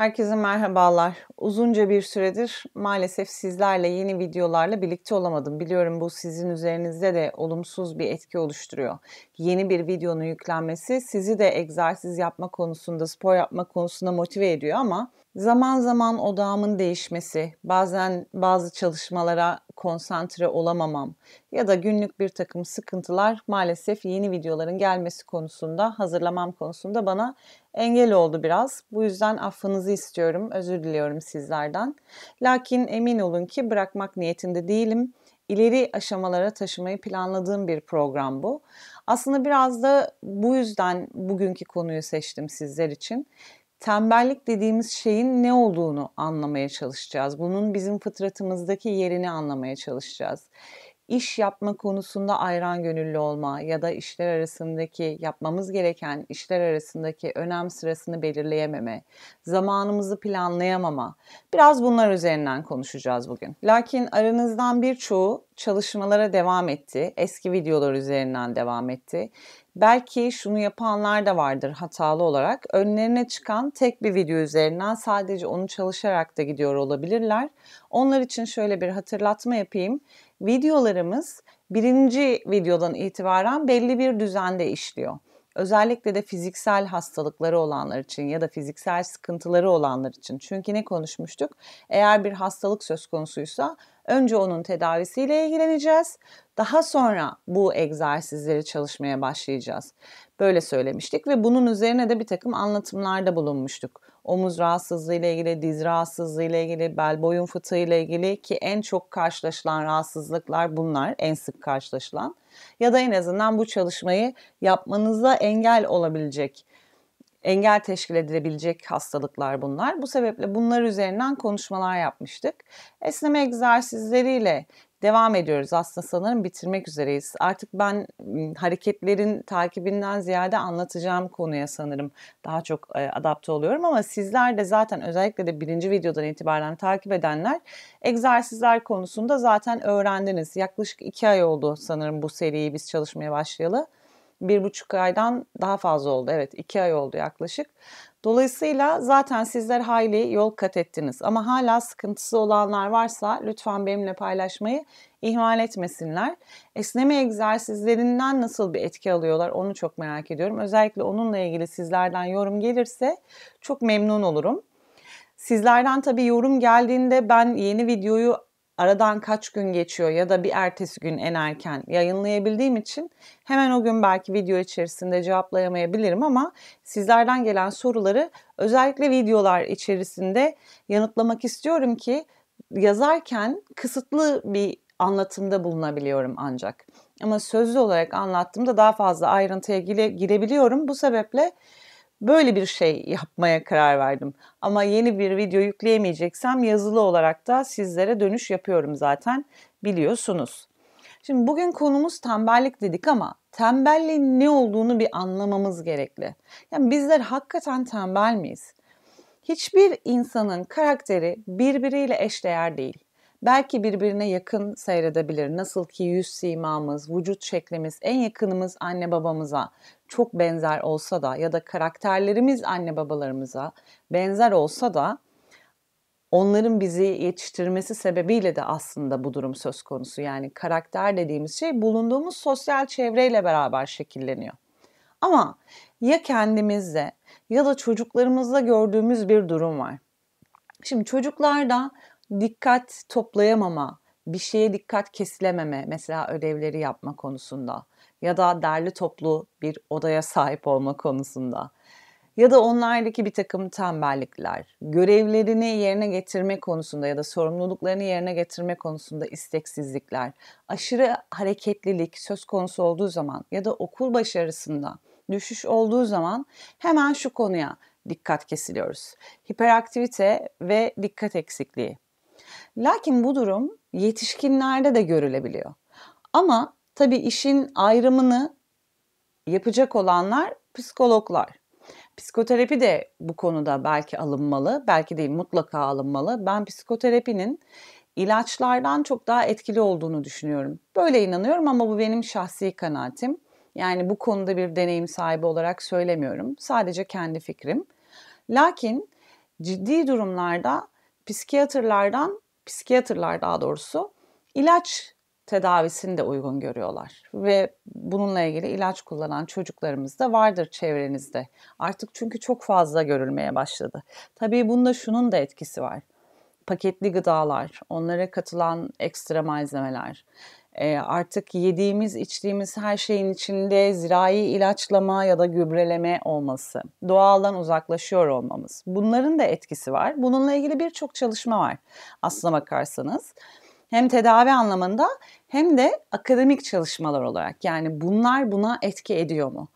Herkese merhabalar. Uzunca bir süredir maalesef sizlerle yeni videolarla birlikte olamadım. Biliyorum bu sizin üzerinizde de olumsuz bir etki oluşturuyor. Yeni bir videonun yüklenmesi sizi de egzersiz yapma konusunda, spor yapma konusunda motive ediyor ama Zaman zaman odağımın değişmesi, bazen bazı çalışmalara konsantre olamamam ya da günlük bir takım sıkıntılar maalesef yeni videoların gelmesi konusunda, hazırlamam konusunda bana engel oldu biraz. Bu yüzden affınızı istiyorum, özür diliyorum sizlerden. Lakin emin olun ki bırakmak niyetinde değilim. İleri aşamalara taşımayı planladığım bir program bu. Aslında biraz da bu yüzden bugünkü konuyu seçtim sizler için tembellik dediğimiz şeyin ne olduğunu anlamaya çalışacağız. Bunun bizim fıtratımızdaki yerini anlamaya çalışacağız iş yapma konusunda ayran gönüllü olma ya da işler arasındaki yapmamız gereken işler arasındaki önem sırasını belirleyememe, zamanımızı planlayamama. Biraz bunlar üzerinden konuşacağız bugün. Lakin aranızdan birçoğu çalışmalara devam etti. Eski videolar üzerinden devam etti. Belki şunu yapanlar da vardır hatalı olarak. Önlerine çıkan tek bir video üzerinden sadece onu çalışarak da gidiyor olabilirler. Onlar için şöyle bir hatırlatma yapayım videolarımız birinci videodan itibaren belli bir düzende işliyor. Özellikle de fiziksel hastalıkları olanlar için ya da fiziksel sıkıntıları olanlar için. Çünkü ne konuşmuştuk? Eğer bir hastalık söz konusuysa önce onun tedavisiyle ilgileneceğiz. Daha sonra bu egzersizleri çalışmaya başlayacağız. Böyle söylemiştik ve bunun üzerine de bir takım anlatımlarda bulunmuştuk omuz rahatsızlığı ile ilgili, diz rahatsızlığı ile ilgili, bel boyun fıtığı ile ilgili ki en çok karşılaşılan rahatsızlıklar bunlar, en sık karşılaşılan. Ya da en azından bu çalışmayı yapmanıza engel olabilecek, engel teşkil edilebilecek hastalıklar bunlar. Bu sebeple bunlar üzerinden konuşmalar yapmıştık. Esneme egzersizleriyle devam ediyoruz. Aslında sanırım bitirmek üzereyiz. Artık ben hareketlerin takibinden ziyade anlatacağım konuya sanırım daha çok adapte oluyorum ama sizler de zaten özellikle de birinci videodan itibaren takip edenler egzersizler konusunda zaten öğrendiniz. Yaklaşık iki ay oldu sanırım bu seriyi biz çalışmaya başlayalı bir buçuk aydan daha fazla oldu. Evet iki ay oldu yaklaşık. Dolayısıyla zaten sizler hayli yol kat ettiniz. Ama hala sıkıntısı olanlar varsa lütfen benimle paylaşmayı ihmal etmesinler. Esneme egzersizlerinden nasıl bir etki alıyorlar onu çok merak ediyorum. Özellikle onunla ilgili sizlerden yorum gelirse çok memnun olurum. Sizlerden tabii yorum geldiğinde ben yeni videoyu aradan kaç gün geçiyor ya da bir ertesi gün en erken yayınlayabildiğim için hemen o gün belki video içerisinde cevaplayamayabilirim ama sizlerden gelen soruları özellikle videolar içerisinde yanıtlamak istiyorum ki yazarken kısıtlı bir anlatımda bulunabiliyorum ancak. Ama sözlü olarak anlattığımda daha fazla ayrıntıya gire, girebiliyorum. Bu sebeple Böyle bir şey yapmaya karar verdim. Ama yeni bir video yükleyemeyeceksem yazılı olarak da sizlere dönüş yapıyorum zaten biliyorsunuz. Şimdi bugün konumuz tembellik dedik ama tembelliğin ne olduğunu bir anlamamız gerekli. Yani bizler hakikaten tembel miyiz? Hiçbir insanın karakteri birbiriyle eşdeğer değil belki birbirine yakın seyredebilir. Nasıl ki yüz simamız, vücut şeklimiz, en yakınımız anne babamıza çok benzer olsa da ya da karakterlerimiz anne babalarımıza benzer olsa da onların bizi yetiştirmesi sebebiyle de aslında bu durum söz konusu. Yani karakter dediğimiz şey bulunduğumuz sosyal çevreyle beraber şekilleniyor. Ama ya kendimizde ya da çocuklarımızda gördüğümüz bir durum var. Şimdi çocuklarda dikkat toplayamama, bir şeye dikkat kesilememe mesela ödevleri yapma konusunda ya da derli toplu bir odaya sahip olma konusunda ya da onlardaki bir takım tembellikler, görevlerini yerine getirme konusunda ya da sorumluluklarını yerine getirme konusunda isteksizlikler, aşırı hareketlilik söz konusu olduğu zaman ya da okul başarısında düşüş olduğu zaman hemen şu konuya dikkat kesiliyoruz. Hiperaktivite ve dikkat eksikliği. Lakin bu durum yetişkinlerde de görülebiliyor. Ama tabii işin ayrımını yapacak olanlar psikologlar. Psikoterapi de bu konuda belki alınmalı, belki değil mutlaka alınmalı. Ben psikoterapinin ilaçlardan çok daha etkili olduğunu düşünüyorum. Böyle inanıyorum ama bu benim şahsi kanaatim. Yani bu konuda bir deneyim sahibi olarak söylemiyorum. Sadece kendi fikrim. Lakin ciddi durumlarda psikiyatrlardan psikiyatrlar daha doğrusu ilaç tedavisini de uygun görüyorlar. Ve bununla ilgili ilaç kullanan çocuklarımız da vardır çevrenizde. Artık çünkü çok fazla görülmeye başladı. Tabii bunda şunun da etkisi var. Paketli gıdalar, onlara katılan ekstra malzemeler, ee, artık yediğimiz içtiğimiz her şeyin içinde zirai ilaçlama ya da gübreleme olması, doğaldan uzaklaşıyor olmamız. Bunların da etkisi var. Bununla ilgili birçok çalışma var aslına bakarsanız. Hem tedavi anlamında hem de akademik çalışmalar olarak yani bunlar buna etki ediyor mu?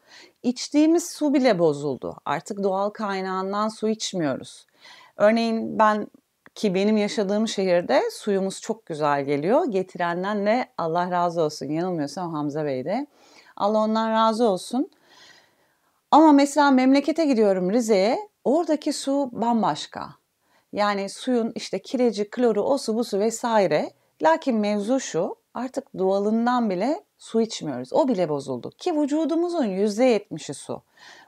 İçtiğimiz su bile bozuldu. Artık doğal kaynağından su içmiyoruz. Örneğin ben ki benim yaşadığım şehirde suyumuz çok güzel geliyor. Getirenden de Allah razı olsun. Yanılmıyorsam Hamza Bey'di. Allah ondan razı olsun. Ama mesela memlekete gidiyorum Rize'ye. Oradaki su bambaşka. Yani suyun işte kireci, kloru, o su bu su vesaire. Lakin mevzu şu artık doğalından bile su içmiyoruz. O bile bozuldu. Ki vücudumuzun %70'i su.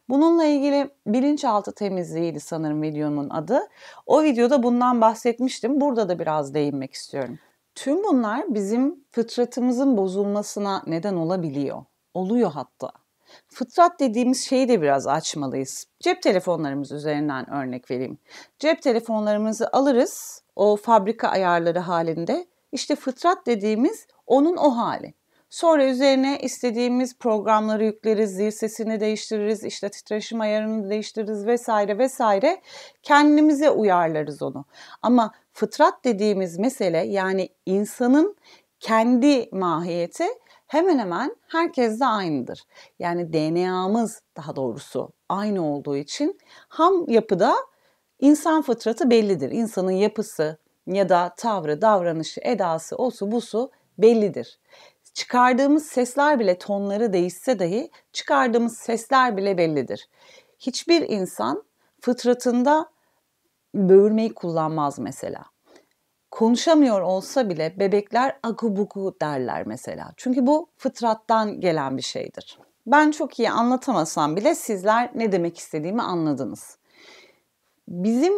Bununla ilgili bilinçaltı temizliğiydi sanırım videomun adı. O videoda bundan bahsetmiştim. Burada da biraz değinmek istiyorum. Tüm bunlar bizim fıtratımızın bozulmasına neden olabiliyor. Oluyor hatta. Fıtrat dediğimiz şeyi de biraz açmalıyız. Cep telefonlarımız üzerinden örnek vereyim. Cep telefonlarımızı alırız o fabrika ayarları halinde. İşte fıtrat dediğimiz onun o hali. Sonra üzerine istediğimiz programları yükleriz, zil sesini değiştiririz, işte titreşim ayarını değiştiririz vesaire vesaire. Kendimize uyarlarız onu. Ama fıtrat dediğimiz mesele yani insanın kendi mahiyeti hemen hemen herkeste aynıdır. Yani DNA'mız daha doğrusu aynı olduğu için ham yapıda insan fıtratı bellidir. İnsanın yapısı ya da tavrı, davranışı, edası, osu, busu bellidir çıkardığımız sesler bile tonları değişse dahi çıkardığımız sesler bile bellidir. Hiçbir insan fıtratında böğürmeyi kullanmaz mesela. Konuşamıyor olsa bile bebekler agubugu derler mesela. Çünkü bu fıtrattan gelen bir şeydir. Ben çok iyi anlatamasam bile sizler ne demek istediğimi anladınız. Bizim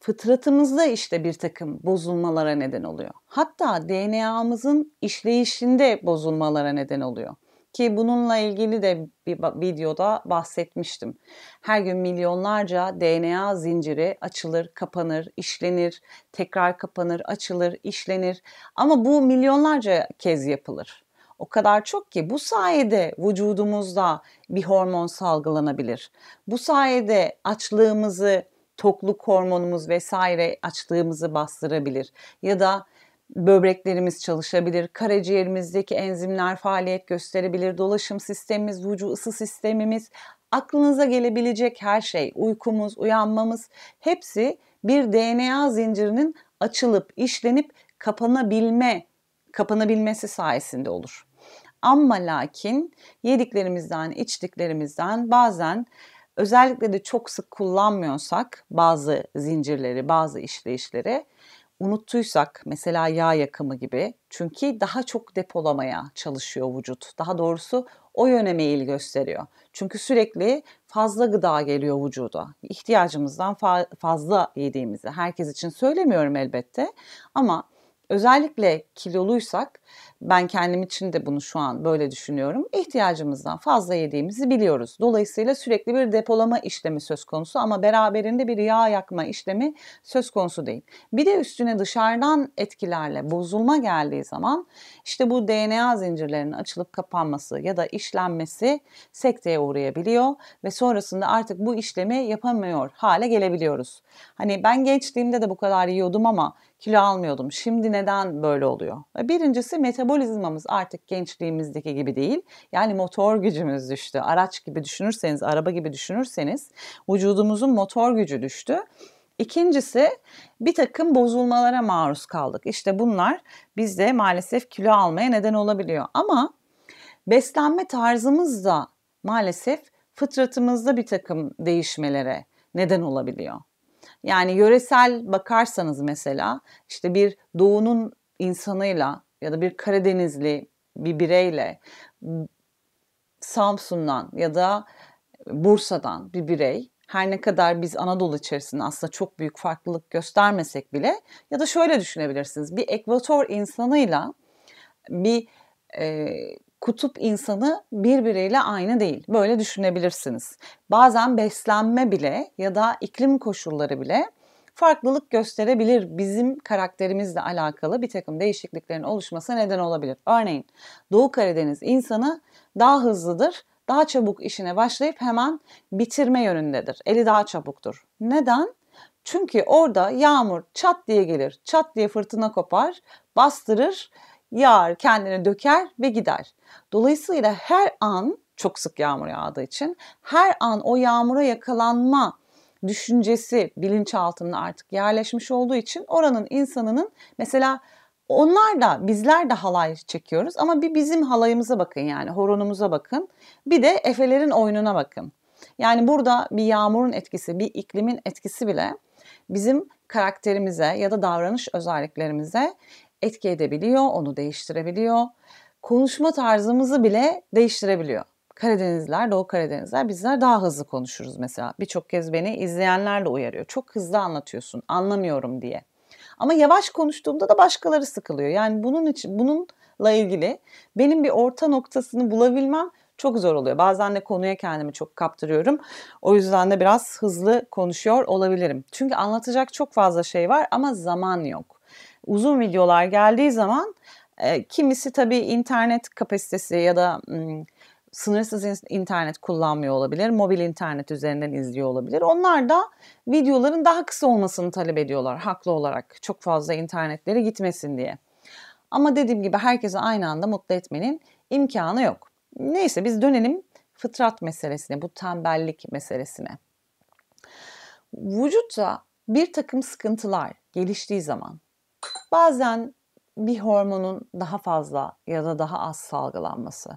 fıtratımızda işte bir takım bozulmalara neden oluyor. Hatta DNA'mızın işleyişinde bozulmalara neden oluyor. Ki bununla ilgili de bir videoda bahsetmiştim. Her gün milyonlarca DNA zinciri açılır, kapanır, işlenir, tekrar kapanır, açılır, işlenir. Ama bu milyonlarca kez yapılır. O kadar çok ki bu sayede vücudumuzda bir hormon salgılanabilir. Bu sayede açlığımızı tokluk hormonumuz vesaire açlığımızı bastırabilir. Ya da böbreklerimiz çalışabilir, karaciğerimizdeki enzimler faaliyet gösterebilir, dolaşım sistemimiz, vücu ısı sistemimiz, aklınıza gelebilecek her şey, uykumuz, uyanmamız hepsi bir DNA zincirinin açılıp, işlenip kapanabilme, kapanabilmesi sayesinde olur. Ama lakin yediklerimizden, içtiklerimizden bazen Özellikle de çok sık kullanmıyorsak bazı zincirleri, bazı işleyişleri unuttuysak mesela yağ yakımı gibi çünkü daha çok depolamaya çalışıyor vücut. Daha doğrusu o yöne meyil gösteriyor. Çünkü sürekli fazla gıda geliyor vücuda. İhtiyacımızdan fa- fazla yediğimizi herkes için söylemiyorum elbette ama özellikle kiloluysak ben kendim için de bunu şu an böyle düşünüyorum. İhtiyacımızdan fazla yediğimizi biliyoruz. Dolayısıyla sürekli bir depolama işlemi söz konusu ama beraberinde bir yağ yakma işlemi söz konusu değil. Bir de üstüne dışarıdan etkilerle bozulma geldiği zaman işte bu DNA zincirlerinin açılıp kapanması ya da işlenmesi sekteye uğrayabiliyor ve sonrasında artık bu işlemi yapamıyor hale gelebiliyoruz. Hani ben gençliğimde de bu kadar yiyordum ama kilo almıyordum. Şimdi neden böyle oluyor? Birincisi metabolik metabolizmamız artık gençliğimizdeki gibi değil. Yani motor gücümüz düştü. Araç gibi düşünürseniz, araba gibi düşünürseniz vücudumuzun motor gücü düştü. İkincisi bir takım bozulmalara maruz kaldık. İşte bunlar bizde maalesef kilo almaya neden olabiliyor. Ama beslenme tarzımız da maalesef fıtratımızda bir takım değişmelere neden olabiliyor. Yani yöresel bakarsanız mesela işte bir doğunun insanıyla ya da bir Karadenizli bir bireyle Samsun'dan ya da Bursa'dan bir birey her ne kadar biz Anadolu içerisinde aslında çok büyük farklılık göstermesek bile ya da şöyle düşünebilirsiniz bir ekvator insanıyla bir e, kutup insanı bir bireyle aynı değil. Böyle düşünebilirsiniz. Bazen beslenme bile ya da iklim koşulları bile farklılık gösterebilir. Bizim karakterimizle alakalı bir takım değişikliklerin oluşması neden olabilir. Örneğin Doğu Karadeniz insanı daha hızlıdır daha çabuk işine başlayıp hemen bitirme yönündedir. Eli daha çabuktur. Neden? Çünkü orada yağmur çat diye gelir, çat diye fırtına kopar, bastırır, yağar, kendini döker ve gider. Dolayısıyla her an çok sık yağmur yağdığı için her an o yağmura yakalanma düşüncesi bilinçaltına artık yerleşmiş olduğu için oranın insanının mesela onlar da bizler de halay çekiyoruz ama bir bizim halayımıza bakın yani horonumuza bakın. Bir de Efelerin oyununa bakın. Yani burada bir yağmurun etkisi, bir iklimin etkisi bile bizim karakterimize ya da davranış özelliklerimize etki edebiliyor, onu değiştirebiliyor. Konuşma tarzımızı bile değiştirebiliyor. Karadenizler, Doğu Karadenizler bizler daha hızlı konuşuruz mesela. Birçok kez beni izleyenler de uyarıyor. Çok hızlı anlatıyorsun, anlamıyorum diye. Ama yavaş konuştuğumda da başkaları sıkılıyor. Yani bunun için bununla ilgili benim bir orta noktasını bulabilmem çok zor oluyor. Bazen de konuya kendimi çok kaptırıyorum. O yüzden de biraz hızlı konuşuyor olabilirim. Çünkü anlatacak çok fazla şey var ama zaman yok. Uzun videolar geldiği zaman e, kimisi tabii internet kapasitesi ya da sınırsız internet kullanmıyor olabilir, mobil internet üzerinden izliyor olabilir. Onlar da videoların daha kısa olmasını talep ediyorlar haklı olarak. Çok fazla internetlere gitmesin diye. Ama dediğim gibi herkese aynı anda mutlu etmenin imkanı yok. Neyse biz dönelim fıtrat meselesine, bu tembellik meselesine. Vücutta bir takım sıkıntılar geliştiği zaman bazen bir hormonun daha fazla ya da daha az salgılanması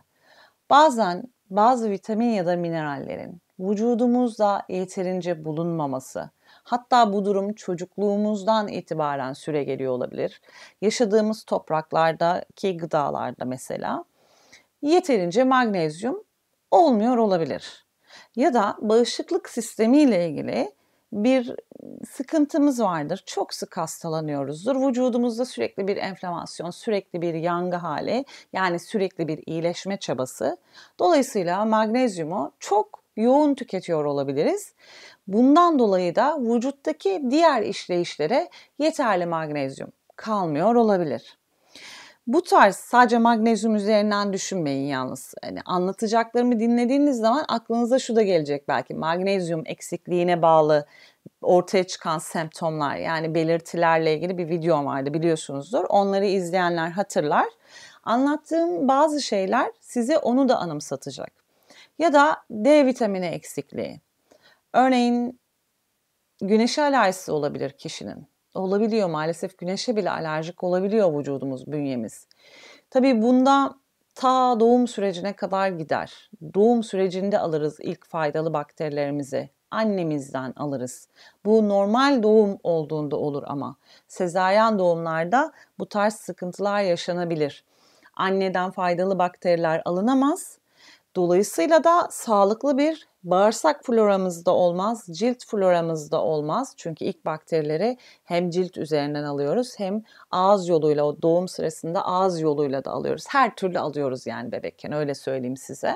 Bazen bazı vitamin ya da minerallerin vücudumuzda yeterince bulunmaması, hatta bu durum çocukluğumuzdan itibaren süre geliyor olabilir. Yaşadığımız topraklardaki gıdalarda mesela yeterince magnezyum olmuyor olabilir. Ya da bağışıklık sistemi ile ilgili bir sıkıntımız vardır. Çok sık hastalanıyoruzdur. Vücudumuzda sürekli bir enflamasyon, sürekli bir yangı hali yani sürekli bir iyileşme çabası. Dolayısıyla magnezyumu çok yoğun tüketiyor olabiliriz. Bundan dolayı da vücuttaki diğer işleyişlere yeterli magnezyum kalmıyor olabilir. Bu tarz sadece magnezyum üzerinden düşünmeyin yalnız. Yani anlatacaklarımı dinlediğiniz zaman aklınıza şu da gelecek belki. Magnezyum eksikliğine bağlı ortaya çıkan semptomlar yani belirtilerle ilgili bir videom vardı biliyorsunuzdur. Onları izleyenler hatırlar. Anlattığım bazı şeyler size onu da anımsatacak. Ya da D vitamini eksikliği. Örneğin güneş alerjisi olabilir kişinin olabiliyor maalesef. Güneşe bile alerjik olabiliyor vücudumuz, bünyemiz. Tabii bunda ta doğum sürecine kadar gider. Doğum sürecinde alırız ilk faydalı bakterilerimizi. Annemizden alırız. Bu normal doğum olduğunda olur ama sezaryen doğumlarda bu tarz sıkıntılar yaşanabilir. Anneden faydalı bakteriler alınamaz. Dolayısıyla da sağlıklı bir bağırsak floramızda olmaz, cilt floramızda olmaz. Çünkü ilk bakterileri hem cilt üzerinden alıyoruz hem ağız yoluyla o doğum sırasında ağız yoluyla da alıyoruz. Her türlü alıyoruz yani bebekken öyle söyleyeyim size.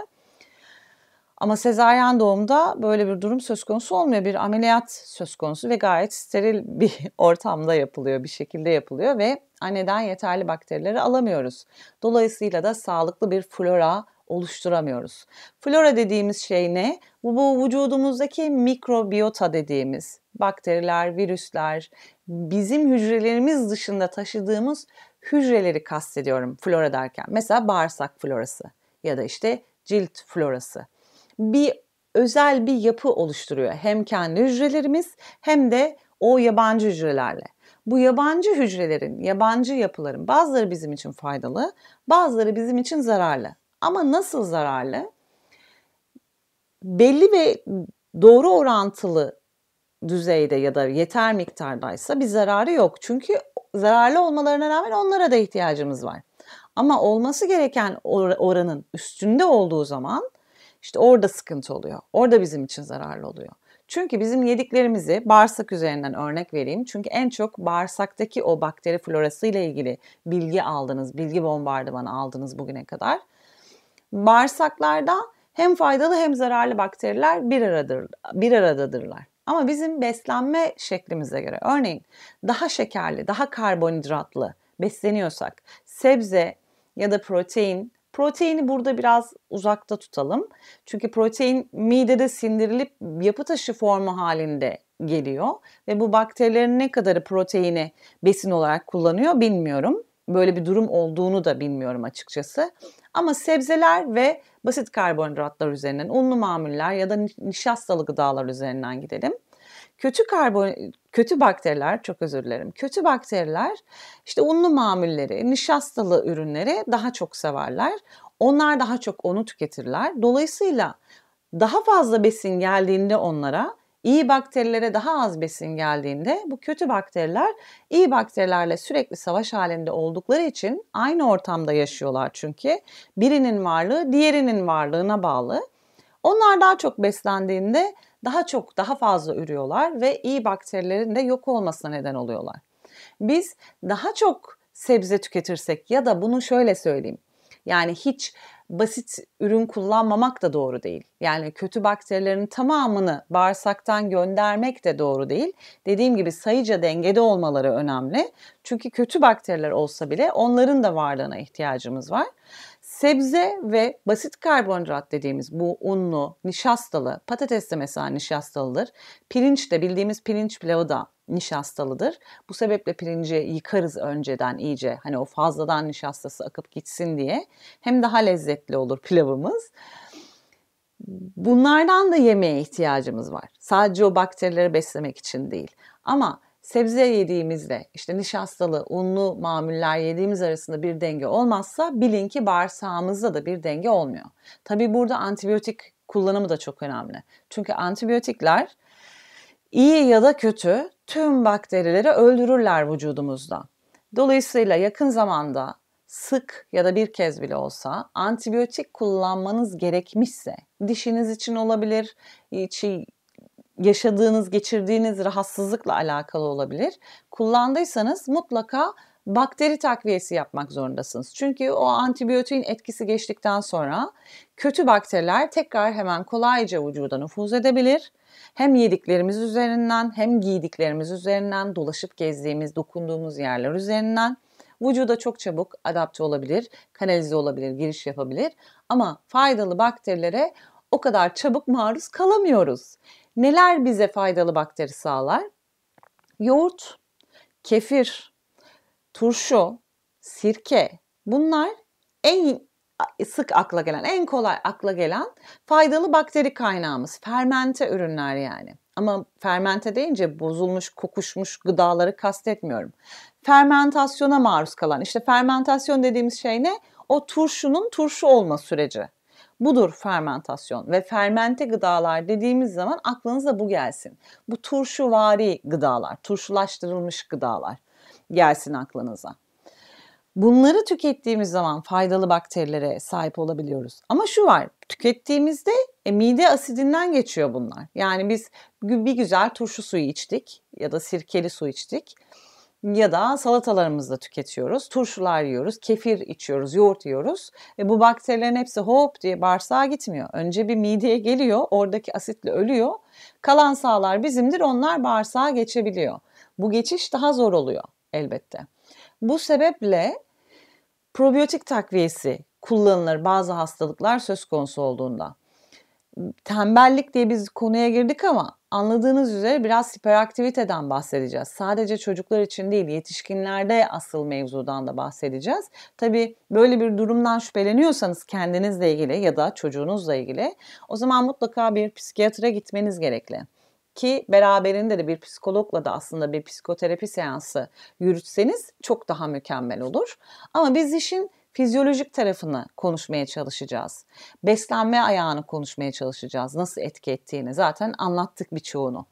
Ama sezaryen doğumda böyle bir durum söz konusu olmuyor. Bir ameliyat söz konusu ve gayet steril bir ortamda yapılıyor, bir şekilde yapılıyor ve anneden yeterli bakterileri alamıyoruz. Dolayısıyla da sağlıklı bir flora oluşturamıyoruz. Flora dediğimiz şey ne? Bu, bu vücudumuzdaki mikrobiyota dediğimiz bakteriler, virüsler, bizim hücrelerimiz dışında taşıdığımız hücreleri kastediyorum flora derken. Mesela bağırsak florası ya da işte cilt florası. Bir özel bir yapı oluşturuyor hem kendi hücrelerimiz hem de o yabancı hücrelerle. Bu yabancı hücrelerin, yabancı yapıların bazıları bizim için faydalı, bazıları bizim için zararlı. Ama nasıl zararlı? Belli ve doğru orantılı düzeyde ya da yeter miktardaysa bir zararı yok. Çünkü zararlı olmalarına rağmen onlara da ihtiyacımız var. Ama olması gereken or- oranın üstünde olduğu zaman işte orada sıkıntı oluyor. Orada bizim için zararlı oluyor. Çünkü bizim yediklerimizi bağırsak üzerinden örnek vereyim. Çünkü en çok bağırsaktaki o bakteri florası ile ilgili bilgi aldınız, bilgi bombardımanı aldınız bugüne kadar. Bağırsaklarda hem faydalı hem zararlı bakteriler bir aradır, bir aradadırlar. Ama bizim beslenme şeklimize göre örneğin daha şekerli, daha karbonhidratlı besleniyorsak sebze ya da protein Proteini burada biraz uzakta tutalım. Çünkü protein midede sindirilip yapı taşı formu halinde geliyor ve bu bakterilerin ne kadarı proteini besin olarak kullanıyor bilmiyorum böyle bir durum olduğunu da bilmiyorum açıkçası. Ama sebzeler ve basit karbonhidratlar üzerinden, unlu mamuller ya da nişastalı gıdalar üzerinden gidelim. Kötü karbon kötü bakteriler çok özür dilerim. Kötü bakteriler işte unlu mamulleri, nişastalı ürünleri daha çok severler. Onlar daha çok onu tüketirler. Dolayısıyla daha fazla besin geldiğinde onlara iyi bakterilere daha az besin geldiğinde bu kötü bakteriler iyi bakterilerle sürekli savaş halinde oldukları için aynı ortamda yaşıyorlar çünkü birinin varlığı diğerinin varlığına bağlı. Onlar daha çok beslendiğinde daha çok daha fazla ürüyorlar ve iyi bakterilerin de yok olmasına neden oluyorlar. Biz daha çok sebze tüketirsek ya da bunu şöyle söyleyeyim. Yani hiç basit ürün kullanmamak da doğru değil. Yani kötü bakterilerin tamamını bağırsaktan göndermek de doğru değil. Dediğim gibi sayıca dengede olmaları önemli. Çünkü kötü bakteriler olsa bile onların da varlığına ihtiyacımız var. Sebze ve basit karbonhidrat dediğimiz bu unlu, nişastalı, patates de mesela nişastalıdır. Pirinç de bildiğimiz pirinç pilavı da nişastalıdır. Bu sebeple pirinci yıkarız önceden iyice. Hani o fazladan nişastası akıp gitsin diye. Hem daha lezzetli olur pilavımız. Bunlardan da yemeğe ihtiyacımız var. Sadece o bakterileri beslemek için değil. Ama sebze yediğimizle işte nişastalı, unlu mamuller yediğimiz arasında bir denge olmazsa bilin ki bağırsağımızda da bir denge olmuyor. Tabi burada antibiyotik kullanımı da çok önemli. Çünkü antibiyotikler iyi ya da kötü tüm bakterileri öldürürler vücudumuzda. Dolayısıyla yakın zamanda sık ya da bir kez bile olsa antibiyotik kullanmanız gerekmişse dişiniz için olabilir, yaşadığınız, geçirdiğiniz rahatsızlıkla alakalı olabilir. Kullandıysanız mutlaka bakteri takviyesi yapmak zorundasınız. Çünkü o antibiyotiğin etkisi geçtikten sonra kötü bakteriler tekrar hemen kolayca vücuda nüfuz edebilir. Hem yediklerimiz üzerinden hem giydiklerimiz üzerinden dolaşıp gezdiğimiz, dokunduğumuz yerler üzerinden vücuda çok çabuk adapte olabilir, kanalize olabilir, giriş yapabilir. Ama faydalı bakterilere o kadar çabuk maruz kalamıyoruz. Neler bize faydalı bakteri sağlar? Yoğurt, kefir, turşu, sirke bunlar en sık akla gelen, en kolay akla gelen faydalı bakteri kaynağımız. Fermente ürünler yani. Ama fermente deyince bozulmuş, kokuşmuş gıdaları kastetmiyorum. Fermentasyona maruz kalan, işte fermentasyon dediğimiz şey ne? O turşunun turşu olma süreci. Budur fermentasyon ve fermente gıdalar dediğimiz zaman aklınıza bu gelsin. Bu turşuvari gıdalar, turşulaştırılmış gıdalar gelsin aklınıza. Bunları tükettiğimiz zaman faydalı bakterilere sahip olabiliyoruz. Ama şu var, tükettiğimizde e, mide asidinden geçiyor bunlar. Yani biz bir güzel turşu suyu içtik ya da sirkeli su içtik ya da salatalarımızda tüketiyoruz. Turşular yiyoruz, kefir içiyoruz, yoğurt yiyoruz. E bu bakterilerin hepsi hop diye bağırsağa gitmiyor. Önce bir mideye geliyor, oradaki asitle ölüyor. Kalan sağlar bizimdir, onlar bağırsağa geçebiliyor. Bu geçiş daha zor oluyor elbette. Bu sebeple probiyotik takviyesi kullanılır bazı hastalıklar söz konusu olduğunda. Tembellik diye biz konuya girdik ama Anladığınız üzere biraz hiperaktiviteden bahsedeceğiz. Sadece çocuklar için değil, yetişkinlerde asıl mevzudan da bahsedeceğiz. Tabii böyle bir durumdan şüpheleniyorsanız kendinizle ilgili ya da çocuğunuzla ilgili o zaman mutlaka bir psikiyatra gitmeniz gerekli ki beraberinde de bir psikologla da aslında bir psikoterapi seansı yürütseniz çok daha mükemmel olur. Ama biz işin fizyolojik tarafını konuşmaya çalışacağız. Beslenme ayağını konuşmaya çalışacağız. Nasıl etki ettiğini zaten anlattık birçoğunu.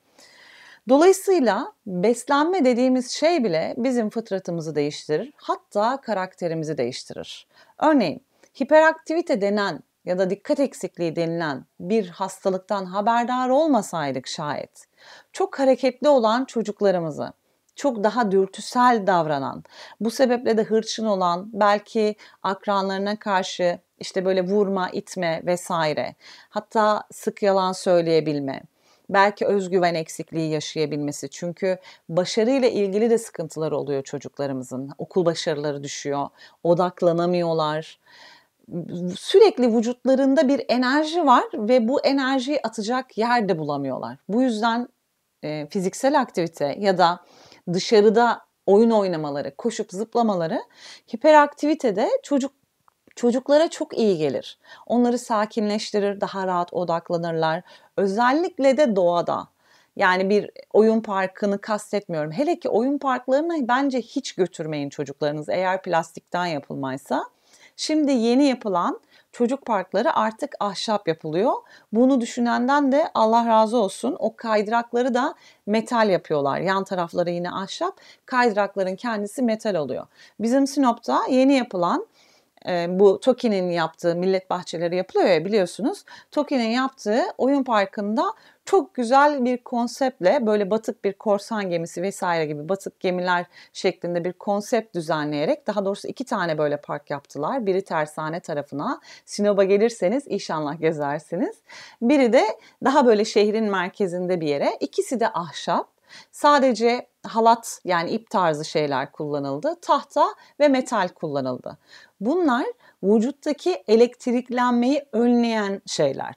Dolayısıyla beslenme dediğimiz şey bile bizim fıtratımızı değiştirir, hatta karakterimizi değiştirir. Örneğin hiperaktivite denen ya da dikkat eksikliği denilen bir hastalıktan haberdar olmasaydık şayet çok hareketli olan çocuklarımızı çok daha dürtüsel davranan, bu sebeple de hırçın olan, belki akranlarına karşı işte böyle vurma, itme vesaire. Hatta sık yalan söyleyebilme. Belki özgüven eksikliği yaşayabilmesi. Çünkü başarıyla ilgili de sıkıntılar oluyor çocuklarımızın. Okul başarıları düşüyor. Odaklanamıyorlar sürekli vücutlarında bir enerji var ve bu enerjiyi atacak yer de bulamıyorlar. Bu yüzden e, fiziksel aktivite ya da dışarıda oyun oynamaları, koşup zıplamaları hiperaktivitede çocuk çocuklara çok iyi gelir. Onları sakinleştirir, daha rahat odaklanırlar. Özellikle de doğada. Yani bir oyun parkını kastetmiyorum. Hele ki oyun parklarına bence hiç götürmeyin çocuklarınız eğer plastikten yapılmaysa. Şimdi yeni yapılan çocuk parkları artık ahşap yapılıyor. Bunu düşünenden de Allah razı olsun o kaydırakları da metal yapıyorlar. Yan tarafları yine ahşap, kaydırakların kendisi metal oluyor. Bizim Sinop'ta yeni yapılan bu Tokinin yaptığı millet bahçeleri yapılıyor ya biliyorsunuz. Tokinin yaptığı oyun parkında çok güzel bir konseptle böyle batık bir korsan gemisi vesaire gibi batık gemiler şeklinde bir konsept düzenleyerek daha doğrusu iki tane böyle park yaptılar. Biri tersane tarafına Sinop'a gelirseniz inşallah gezersiniz. Biri de daha böyle şehrin merkezinde bir yere. İkisi de ahşap. Sadece halat yani ip tarzı şeyler kullanıldı. Tahta ve metal kullanıldı. Bunlar vücuttaki elektriklenmeyi önleyen şeyler.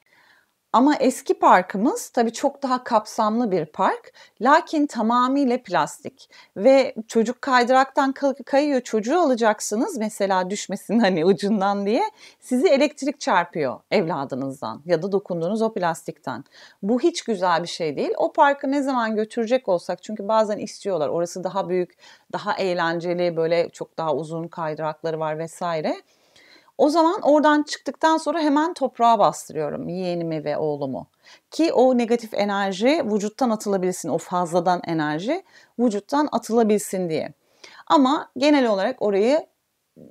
Ama eski parkımız tabii çok daha kapsamlı bir park. Lakin tamamıyla plastik. Ve çocuk kaydıraktan kayıyor çocuğu alacaksınız mesela düşmesin hani ucundan diye. Sizi elektrik çarpıyor evladınızdan ya da dokunduğunuz o plastikten. Bu hiç güzel bir şey değil. O parkı ne zaman götürecek olsak çünkü bazen istiyorlar orası daha büyük, daha eğlenceli böyle çok daha uzun kaydırakları var vesaire o zaman oradan çıktıktan sonra hemen toprağa bastırıyorum yeğenimi ve oğlumu. Ki o negatif enerji vücuttan atılabilsin, o fazladan enerji vücuttan atılabilsin diye. Ama genel olarak orayı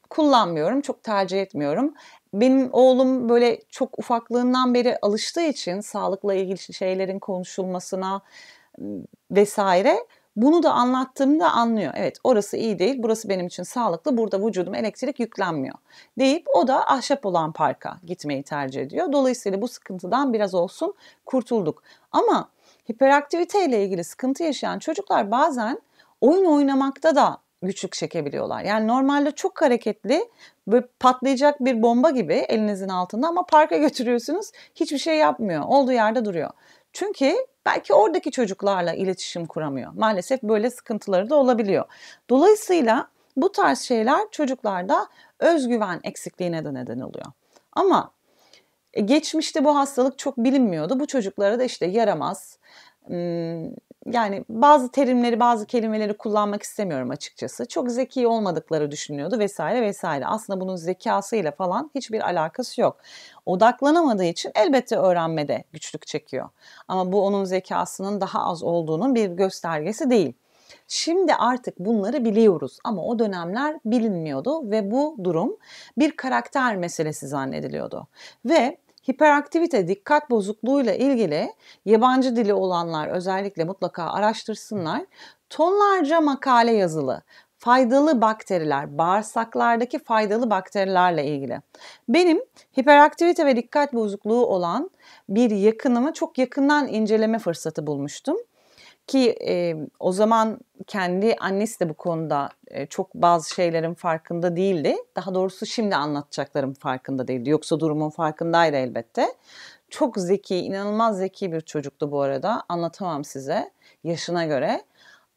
kullanmıyorum, çok tercih etmiyorum. Benim oğlum böyle çok ufaklığından beri alıştığı için sağlıkla ilgili şeylerin konuşulmasına ıı, vesaire bunu da anlattığımda anlıyor. Evet orası iyi değil, burası benim için sağlıklı, burada vücudum elektrik yüklenmiyor deyip o da ahşap olan parka gitmeyi tercih ediyor. Dolayısıyla bu sıkıntıdan biraz olsun kurtulduk. Ama hiperaktivite ile ilgili sıkıntı yaşayan çocuklar bazen oyun oynamakta da güçlük çekebiliyorlar. Yani normalde çok hareketli böyle patlayacak bir bomba gibi elinizin altında ama parka götürüyorsunuz hiçbir şey yapmıyor. Olduğu yerde duruyor. Çünkü belki oradaki çocuklarla iletişim kuramıyor. Maalesef böyle sıkıntıları da olabiliyor. Dolayısıyla bu tarz şeyler çocuklarda özgüven eksikliğine de neden oluyor. Ama e, geçmişte bu hastalık çok bilinmiyordu. Bu çocuklara da işte yaramaz, Hmm, yani bazı terimleri bazı kelimeleri kullanmak istemiyorum açıkçası. Çok zeki olmadıkları düşünüyordu vesaire vesaire. Aslında bunun zekasıyla falan hiçbir alakası yok. Odaklanamadığı için elbette öğrenmede güçlük çekiyor. Ama bu onun zekasının daha az olduğunun bir göstergesi değil. Şimdi artık bunları biliyoruz ama o dönemler bilinmiyordu ve bu durum bir karakter meselesi zannediliyordu. Ve Hiperaktivite, dikkat bozukluğuyla ilgili yabancı dili olanlar özellikle mutlaka araştırsınlar. Tonlarca makale yazılı faydalı bakteriler, bağırsaklardaki faydalı bakterilerle ilgili. Benim hiperaktivite ve dikkat bozukluğu olan bir yakınımı çok yakından inceleme fırsatı bulmuştum. Ki e, o zaman kendi annesi de bu konuda e, çok bazı şeylerin farkında değildi. Daha doğrusu şimdi anlatacaklarım farkında değildi. Yoksa durumun farkındaydı elbette. Çok zeki, inanılmaz zeki bir çocuktu bu arada. Anlatamam size yaşına göre.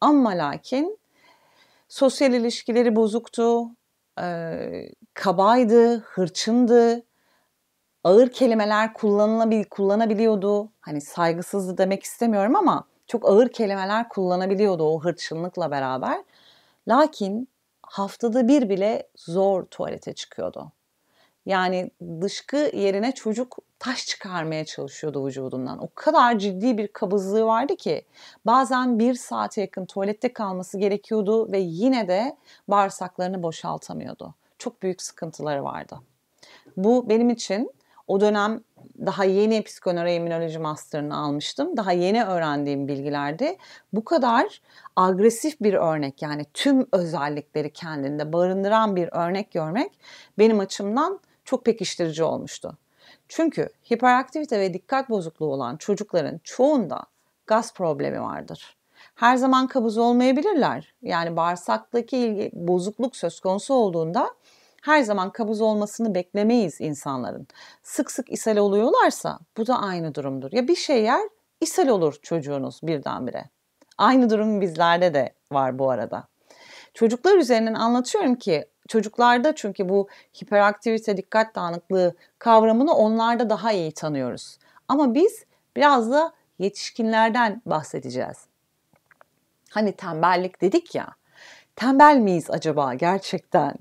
Ama lakin sosyal ilişkileri bozuktu, e, kabaydı, hırçındı, ağır kelimeler kullanılabil, kullanabiliyordu. Hani saygısızdı demek istemiyorum ama çok ağır kelimeler kullanabiliyordu o hırçınlıkla beraber. Lakin haftada bir bile zor tuvalete çıkıyordu. Yani dışkı yerine çocuk taş çıkarmaya çalışıyordu vücudundan. O kadar ciddi bir kabızlığı vardı ki bazen bir saate yakın tuvalette kalması gerekiyordu ve yine de bağırsaklarını boşaltamıyordu. Çok büyük sıkıntıları vardı. Bu benim için o dönem daha yeni psikoneroimmünoloji master'ını almıştım. Daha yeni öğrendiğim bilgilerde bu kadar agresif bir örnek yani tüm özellikleri kendinde barındıran bir örnek görmek benim açımdan çok pekiştirici olmuştu. Çünkü hiperaktivite ve dikkat bozukluğu olan çocukların çoğunda gaz problemi vardır. Her zaman kabız olmayabilirler. Yani bağırsaktaki ilgi, bozukluk söz konusu olduğunda her zaman kabız olmasını beklemeyiz insanların. Sık sık ishal oluyorlarsa bu da aynı durumdur. Ya bir şey yer ishal olur çocuğunuz birdenbire. Aynı durum bizlerde de var bu arada. Çocuklar üzerinden anlatıyorum ki çocuklarda çünkü bu hiperaktivite, dikkat dağınıklığı kavramını onlarda daha iyi tanıyoruz. Ama biz biraz da yetişkinlerden bahsedeceğiz. Hani tembellik dedik ya. Tembel miyiz acaba gerçekten?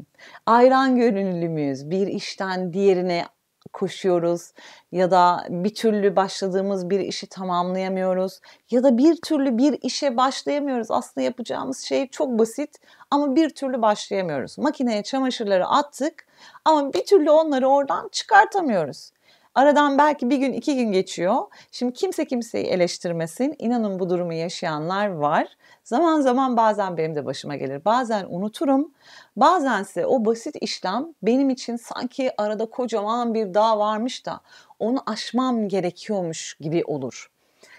Ayran gönüllü müyüz? Bir işten diğerine koşuyoruz ya da bir türlü başladığımız bir işi tamamlayamıyoruz ya da bir türlü bir işe başlayamıyoruz. Aslında yapacağımız şey çok basit ama bir türlü başlayamıyoruz. Makineye çamaşırları attık ama bir türlü onları oradan çıkartamıyoruz. Aradan belki bir gün iki gün geçiyor. Şimdi kimse kimseyi eleştirmesin. İnanın bu durumu yaşayanlar var. Zaman zaman bazen benim de başıma gelir. Bazen unuturum. Bazense o basit işlem benim için sanki arada kocaman bir dağ varmış da onu aşmam gerekiyormuş gibi olur.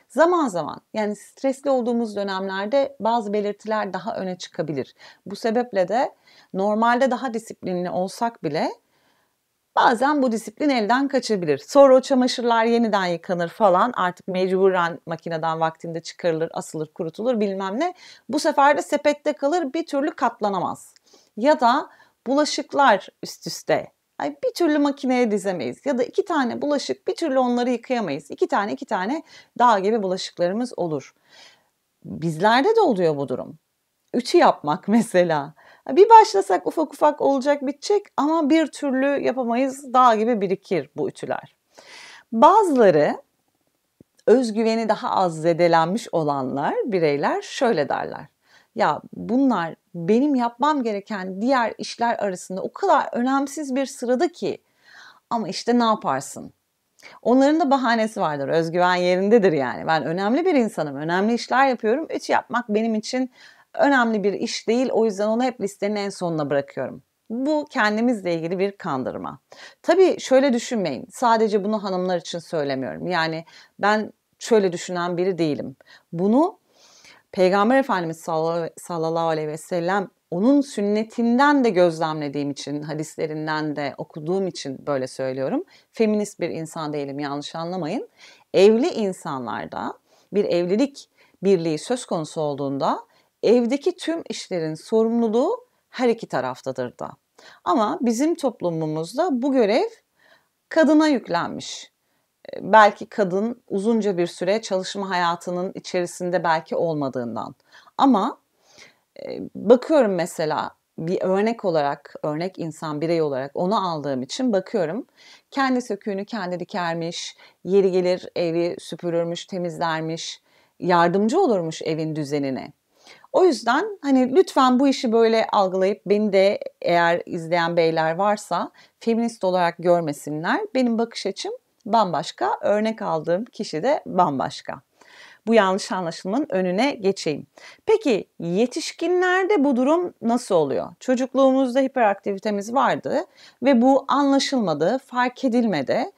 Zaman zaman yani stresli olduğumuz dönemlerde bazı belirtiler daha öne çıkabilir. Bu sebeple de normalde daha disiplinli olsak bile bazen bu disiplin elden kaçabilir. Sonra o çamaşırlar yeniden yıkanır falan artık mecburen makineden vaktinde çıkarılır, asılır, kurutulur bilmem ne. Bu sefer de sepette kalır bir türlü katlanamaz. Ya da bulaşıklar üst üste Ay bir türlü makineye dizemeyiz ya da iki tane bulaşık bir türlü onları yıkayamayız. İki tane iki tane dağ gibi bulaşıklarımız olur. Bizlerde de oluyor bu durum. Ütü yapmak mesela. Bir başlasak ufak ufak olacak bitecek ama bir türlü yapamayız. Dağ gibi birikir bu ütüler. Bazıları özgüveni daha az zedelenmiş olanlar, bireyler şöyle derler. Ya bunlar benim yapmam gereken diğer işler arasında o kadar önemsiz bir sırada ki. Ama işte ne yaparsın? Onların da bahanesi vardır. Özgüven yerindedir yani. Ben önemli bir insanım. Önemli işler yapıyorum. Üç yapmak benim için önemli bir iş değil. O yüzden onu hep listenin en sonuna bırakıyorum. Bu kendimizle ilgili bir kandırma. Tabii şöyle düşünmeyin. Sadece bunu hanımlar için söylemiyorum. Yani ben şöyle düşünen biri değilim. Bunu Peygamber Efendimiz sallallahu aleyhi ve sellem onun sünnetinden de gözlemlediğim için, hadislerinden de okuduğum için böyle söylüyorum. Feminist bir insan değilim yanlış anlamayın. Evli insanlarda bir evlilik birliği söz konusu olduğunda evdeki tüm işlerin sorumluluğu her iki taraftadır da. Ama bizim toplumumuzda bu görev kadına yüklenmiş. Belki kadın uzunca bir süre çalışma hayatının içerisinde belki olmadığından. Ama bakıyorum mesela bir örnek olarak, örnek insan birey olarak onu aldığım için bakıyorum. Kendi söküğünü kendi dikermiş, yeri gelir evi süpürürmüş, temizlermiş, yardımcı olurmuş evin düzenine. O yüzden hani lütfen bu işi böyle algılayıp beni de eğer izleyen beyler varsa feminist olarak görmesinler. Benim bakış açım bambaşka, örnek aldığım kişi de bambaşka. Bu yanlış anlaşılmanın önüne geçeyim. Peki yetişkinlerde bu durum nasıl oluyor? Çocukluğumuzda hiperaktivitemiz vardı ve bu anlaşılmadı, fark edilmedi.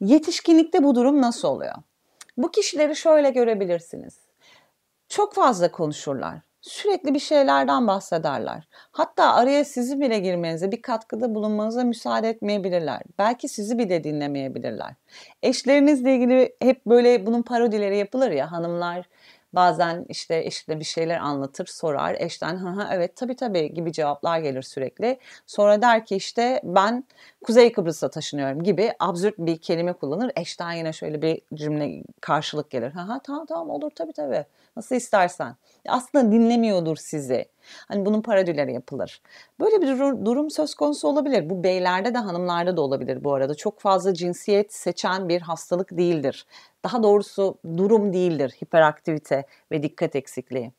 Yetişkinlikte bu durum nasıl oluyor? Bu kişileri şöyle görebilirsiniz. Çok fazla konuşurlar sürekli bir şeylerden bahsederler. Hatta araya sizi bile girmenize, bir katkıda bulunmanıza müsaade etmeyebilirler. Belki sizi bile dinlemeyebilirler. Eşlerinizle ilgili hep böyle bunun parodileri yapılır ya hanımlar bazen işte eşine bir şeyler anlatır, sorar. Eşten ha ha evet tabii tabii gibi cevaplar gelir sürekli. Sonra der ki işte ben Kuzey Kıbrıs'a taşınıyorum gibi absürt bir kelime kullanır. Eşten yine şöyle bir cümle karşılık gelir. Ha ha tamam tamam olur tabii tabii. Nasıl istersen. Aslında dinlemiyordur sizi. Hani bunun parodileri yapılır. Böyle bir durum söz konusu olabilir. Bu beylerde de hanımlarda da olabilir bu arada. Çok fazla cinsiyet seçen bir hastalık değildir. Daha doğrusu durum değildir hiperaktivite ve dikkat eksikliği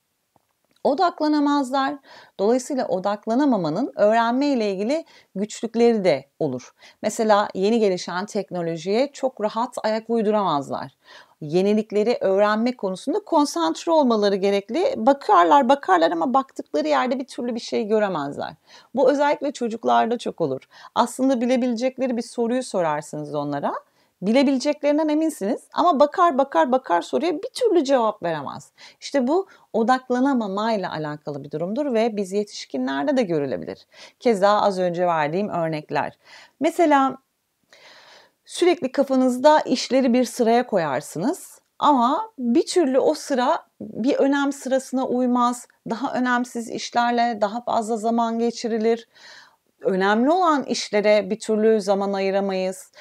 odaklanamazlar. Dolayısıyla odaklanamamanın öğrenme ile ilgili güçlükleri de olur. Mesela yeni gelişen teknolojiye çok rahat ayak uyduramazlar yenilikleri öğrenme konusunda konsantre olmaları gerekli. Bakarlar bakarlar ama baktıkları yerde bir türlü bir şey göremezler. Bu özellikle çocuklarda çok olur. Aslında bilebilecekleri bir soruyu sorarsınız onlara. Bilebileceklerinden eminsiniz ama bakar bakar bakar soruya bir türlü cevap veremez. İşte bu odaklanamamayla alakalı bir durumdur ve biz yetişkinlerde de görülebilir. Keza az önce verdiğim örnekler. Mesela Sürekli kafanızda işleri bir sıraya koyarsınız. Ama bir türlü o sıra bir önem sırasına uymaz. Daha önemsiz işlerle daha fazla zaman geçirilir önemli olan işlere bir türlü zaman ayıramayız.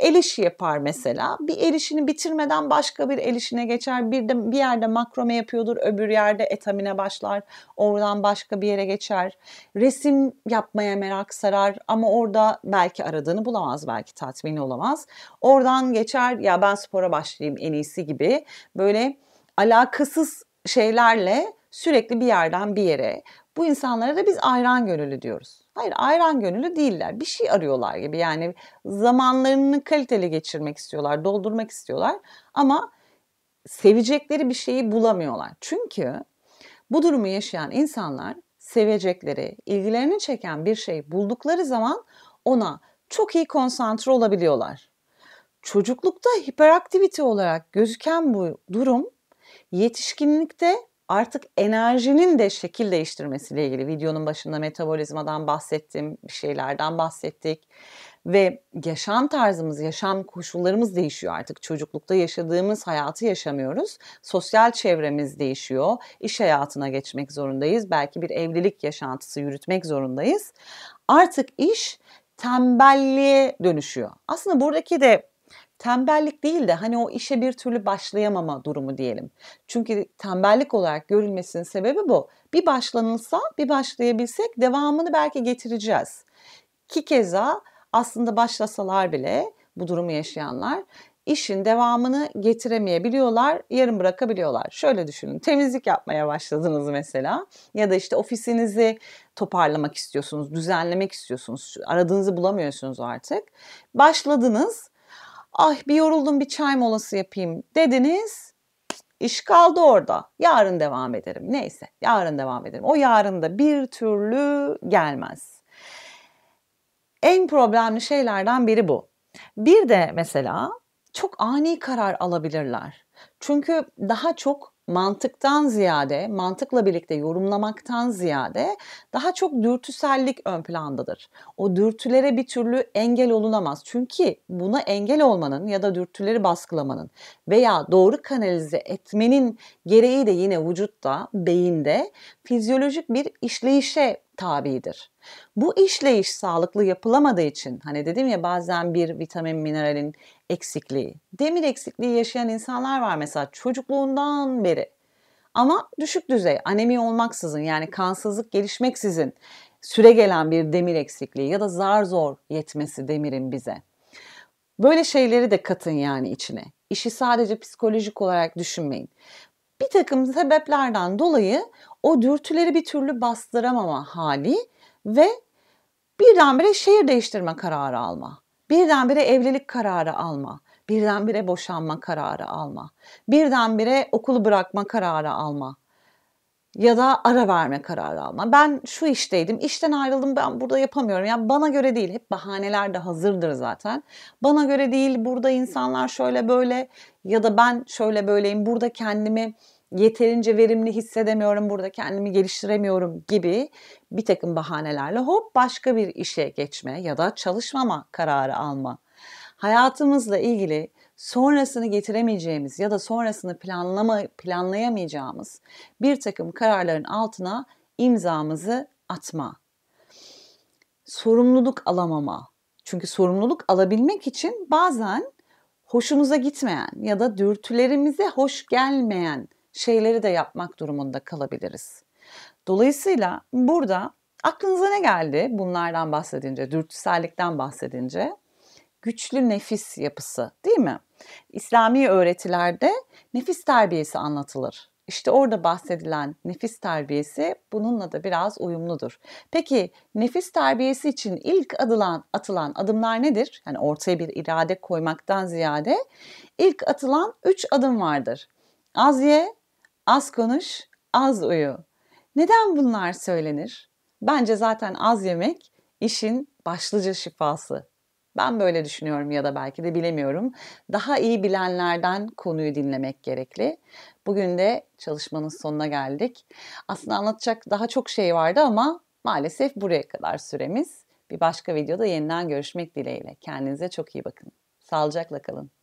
El işi yapar mesela. Bir el işini bitirmeden başka bir el işine geçer. Bir de bir yerde makrome yapıyordur, öbür yerde etamine başlar. Oradan başka bir yere geçer. Resim yapmaya merak sarar ama orada belki aradığını bulamaz, belki tatmini olamaz. Oradan geçer ya ben spora başlayayım en iyisi gibi. Böyle alakasız şeylerle sürekli bir yerden bir yere. Bu insanlara da biz ayran gönüllü diyoruz. Hayır ayran gönüllü değiller. Bir şey arıyorlar gibi yani zamanlarını kaliteli geçirmek istiyorlar, doldurmak istiyorlar ama sevecekleri bir şeyi bulamıyorlar. Çünkü bu durumu yaşayan insanlar sevecekleri, ilgilerini çeken bir şey buldukları zaman ona çok iyi konsantre olabiliyorlar. Çocuklukta hiperaktivite olarak gözüken bu durum yetişkinlikte artık enerjinin de şekil değiştirmesiyle ilgili videonun başında metabolizmadan bahsettim, bir şeylerden bahsettik ve yaşam tarzımız, yaşam koşullarımız değişiyor artık. Çocuklukta yaşadığımız hayatı yaşamıyoruz. Sosyal çevremiz değişiyor. İş hayatına geçmek zorundayız. Belki bir evlilik yaşantısı yürütmek zorundayız. Artık iş tembelliğe dönüşüyor. Aslında buradaki de Tembellik değil de hani o işe bir türlü başlayamama durumu diyelim. Çünkü tembellik olarak görülmesinin sebebi bu. Bir başlanılsa, bir başlayabilsek devamını belki getireceğiz. Ki keza aslında başlasalar bile bu durumu yaşayanlar işin devamını getiremeyebiliyorlar, yarım bırakabiliyorlar. Şöyle düşünün, temizlik yapmaya başladınız mesela ya da işte ofisinizi toparlamak istiyorsunuz, düzenlemek istiyorsunuz, aradığınızı bulamıyorsunuz artık. Başladınız, Ah bir yoruldum bir çay molası yapayım dediniz. İş kaldı orada. Yarın devam ederim. Neyse yarın devam ederim. O yarın da bir türlü gelmez. En problemli şeylerden biri bu. Bir de mesela çok ani karar alabilirler. Çünkü daha çok mantıktan ziyade, mantıkla birlikte yorumlamaktan ziyade daha çok dürtüsellik ön plandadır. O dürtülere bir türlü engel olunamaz. Çünkü buna engel olmanın ya da dürtüleri baskılamanın veya doğru kanalize etmenin gereği de yine vücutta, beyinde fizyolojik bir işleyişe tabidir. Bu işleyiş sağlıklı yapılamadığı için hani dedim ya bazen bir vitamin mineralin eksikliği, demir eksikliği yaşayan insanlar var mesela çocukluğundan beri. Ama düşük düzey, anemi olmaksızın yani kansızlık gelişmeksizin süre gelen bir demir eksikliği ya da zar zor yetmesi demirin bize. Böyle şeyleri de katın yani içine. İşi sadece psikolojik olarak düşünmeyin. Bir takım sebeplerden dolayı o dürtüleri bir türlü bastıramama hali ve birdenbire şehir değiştirme kararı alma birdenbire evlilik kararı alma, birdenbire boşanma kararı alma, birdenbire okulu bırakma kararı alma ya da ara verme kararı alma. Ben şu işteydim, işten ayrıldım ben burada yapamıyorum. Yani bana göre değil, hep bahaneler de hazırdır zaten. Bana göre değil, burada insanlar şöyle böyle ya da ben şöyle böyleyim, burada kendimi yeterince verimli hissedemiyorum, burada kendimi geliştiremiyorum gibi bir takım bahanelerle hop başka bir işe geçme ya da çalışmama kararı alma. Hayatımızla ilgili sonrasını getiremeyeceğimiz ya da sonrasını planlama, planlayamayacağımız bir takım kararların altına imzamızı atma. Sorumluluk alamama. Çünkü sorumluluk alabilmek için bazen hoşumuza gitmeyen ya da dürtülerimize hoş gelmeyen şeyleri de yapmak durumunda kalabiliriz. Dolayısıyla burada aklınıza ne geldi bunlardan bahsedince, dürtüsellikten bahsedince? Güçlü nefis yapısı değil mi? İslami öğretilerde nefis terbiyesi anlatılır. İşte orada bahsedilen nefis terbiyesi bununla da biraz uyumludur. Peki nefis terbiyesi için ilk adılan, atılan adımlar nedir? Yani ortaya bir irade koymaktan ziyade ilk atılan üç adım vardır. Az ye, az konuş, az uyu. Neden bunlar söylenir? Bence zaten az yemek işin başlıca şifası. Ben böyle düşünüyorum ya da belki de bilemiyorum. Daha iyi bilenlerden konuyu dinlemek gerekli. Bugün de çalışmanın sonuna geldik. Aslında anlatacak daha çok şey vardı ama maalesef buraya kadar süremiz. Bir başka videoda yeniden görüşmek dileğiyle. Kendinize çok iyi bakın. Sağlıcakla kalın.